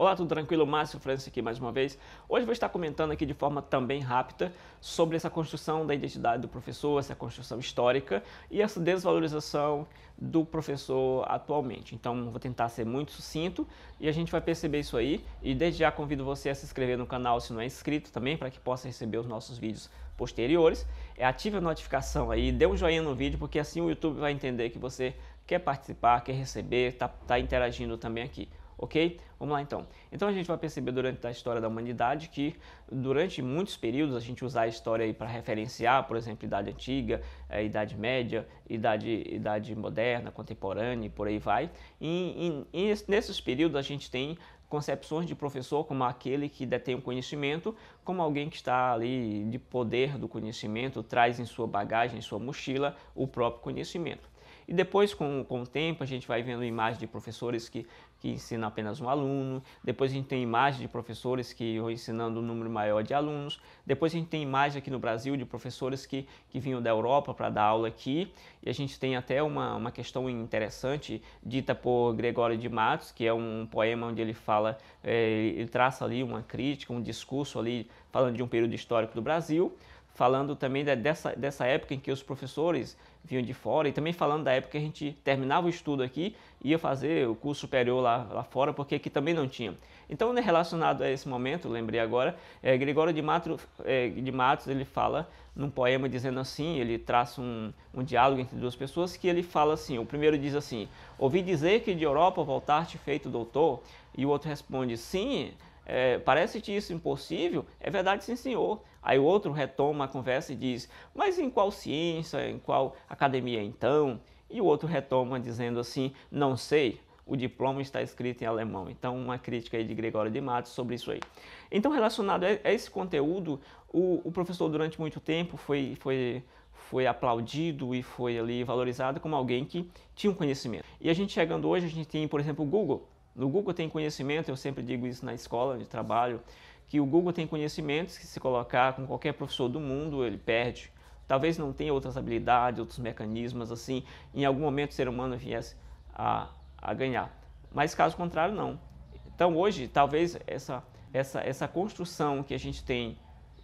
Olá, tudo tranquilo? Márcio França aqui mais uma vez. Hoje vou estar comentando aqui de forma também rápida sobre essa construção da identidade do professor, essa construção histórica e essa desvalorização do professor atualmente. Então, vou tentar ser muito sucinto e a gente vai perceber isso aí. E desde já convido você a se inscrever no canal se não é inscrito também, para que possa receber os nossos vídeos posteriores. É, ative a notificação aí, dê um joinha no vídeo, porque assim o YouTube vai entender que você quer participar, quer receber, está tá interagindo também aqui ok? Vamos lá então. Então a gente vai perceber durante a história da humanidade que durante muitos períodos a gente usar a história para referenciar, por exemplo, idade antiga, eh, idade média, idade, idade moderna, contemporânea e por aí vai. E, e, e nesses períodos a gente tem concepções de professor como aquele que detém o conhecimento, como alguém que está ali de poder do conhecimento, traz em sua bagagem, em sua mochila o próprio conhecimento. E depois, com, com o tempo, a gente vai vendo imagens de professores que, que ensinam apenas um aluno, depois a gente tem imagens de professores que estão ensinando um número maior de alunos, depois a gente tem imagens aqui no Brasil de professores que, que vinham da Europa para dar aula aqui, e a gente tem até uma, uma questão interessante dita por Gregório de Matos, que é um poema onde ele fala, é, ele traça ali uma crítica, um discurso ali falando de um período histórico do Brasil, falando também dessa, dessa época em que os professores vinham de fora e também falando da época que a gente terminava o estudo aqui e ia fazer o curso superior lá, lá fora, porque aqui também não tinha. Então, né, relacionado a esse momento, lembrei agora, é, Gregório de Matos, é, de Matos, ele fala num poema dizendo assim, ele traça um, um diálogo entre duas pessoas que ele fala assim, o primeiro diz assim, ouvi dizer que de Europa voltaste feito doutor, e o outro responde, sim, é, parece-te isso impossível? É verdade, sim, senhor. Aí o outro retoma a conversa e diz: Mas em qual ciência, em qual academia então? E o outro retoma dizendo assim: Não sei, o diploma está escrito em alemão. Então, uma crítica aí de Gregório de Matos sobre isso aí. Então, relacionado a esse conteúdo, o, o professor, durante muito tempo, foi. foi foi aplaudido e foi ali valorizado como alguém que tinha um conhecimento. E a gente chegando hoje, a gente tem, por exemplo, o Google. No Google tem conhecimento, eu sempre digo isso na escola de trabalho, que o Google tem conhecimentos que se colocar com qualquer professor do mundo, ele perde. Talvez não tenha outras habilidades, outros mecanismos, assim, em algum momento o ser humano viesse a, a ganhar. Mas caso contrário, não. Então hoje, talvez essa, essa, essa construção que a gente tem,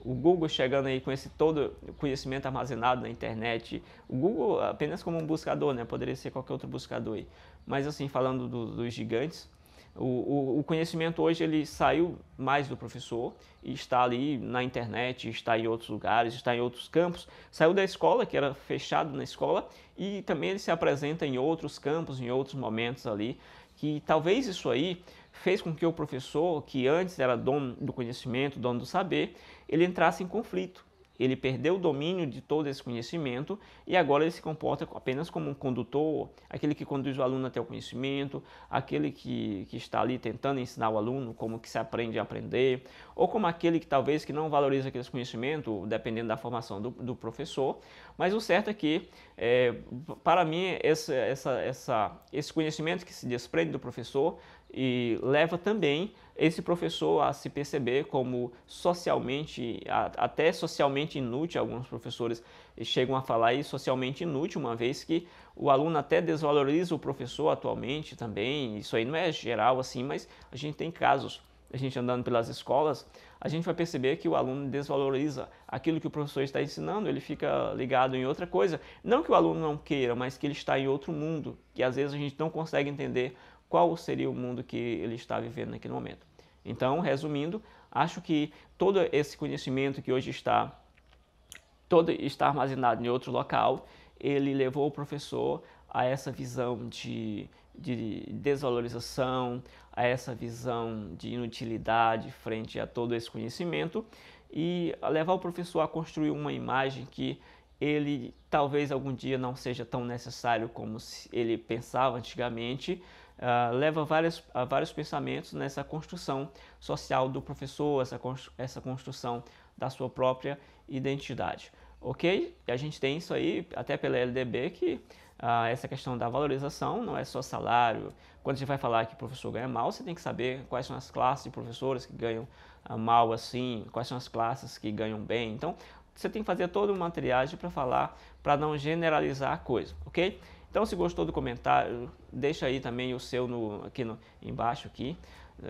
o Google chegando aí com esse todo conhecimento armazenado na internet, o Google apenas como um buscador, né? Poderia ser qualquer outro buscador aí. Mas assim, falando do, dos gigantes, o, o, o, conhecimento hoje ele saiu mais do professor e está ali na internet, está em outros lugares, está em outros campos. Saiu da escola, que era fechado na escola, e também ele se apresenta em outros campos, em outros momentos ali, que talvez isso aí fez com que o professor, que antes era dono do conhecimento, dono do saber, ele entrasse em conflito ele perdeu o domínio de todo esse conhecimento e agora ele se comporta apenas como um condutor, aquele que conduz o aluno até o conhecimento, aquele que, que está ali tentando ensinar o aluno como que se aprende a aprender, ou como aquele que talvez que não valoriza aquele conhecimento, dependendo da formação do, do professor. Mas o certo é que, é, para mim, essa, essa, esse conhecimento que se desprende do professor e leva também esse professor a se perceber como socialmente, até socialmente inútil, alguns professores chegam a falar aí socialmente inútil, uma vez que o aluno até desvaloriza o professor atualmente também, isso aí não é geral assim, mas a gente tem casos, a gente andando pelas escolas, a gente vai perceber que o aluno desvaloriza aquilo que o professor está ensinando, ele fica ligado em outra coisa, não que o aluno não queira, mas que ele está em outro mundo, que às vezes a gente não consegue entender qual seria o mundo que ele está vivendo naquele momento. Então, resumindo, acho que todo esse conhecimento que hoje está todo está armazenado em outro local, ele levou o professor a essa visão de, de desvalorização, a essa visão de inutilidade frente a todo esse conhecimento e a levar o professor a construir uma imagem que ele talvez algum dia não seja tão necessário como ele pensava antigamente, uh, leva vários pensamentos nessa construção social do professor, essa, essa construção da sua própria identidade. Ok? E a gente tem isso aí, até pela LDB, que uh, essa questão da valorização não é só salário. Quando você vai falar que o professor ganha mal, você tem que saber quais são as classes de professores que ganham uh, mal assim, quais são as classes que ganham bem. Então, você tem que fazer toda uma triagem para falar, para não generalizar a coisa, ok? Então, se gostou do comentário, deixa aí também o seu no, aqui no, embaixo aqui.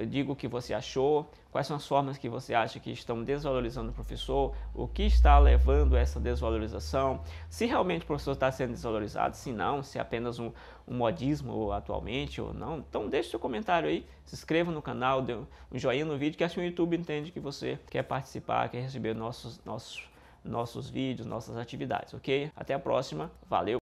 digo o que você achou, quais são as formas que você acha que estão desvalorizando o professor, o que está levando a essa desvalorização, se realmente o professor está sendo desvalorizado, se não, se é apenas um, um modismo atualmente ou não. Então deixe seu comentário aí, se inscreva no canal, dê um joinha no vídeo, que assim o YouTube entende que você quer participar, quer receber nossos, nossos, nossos vídeos, nossas atividades, ok? Até a próxima, valeu!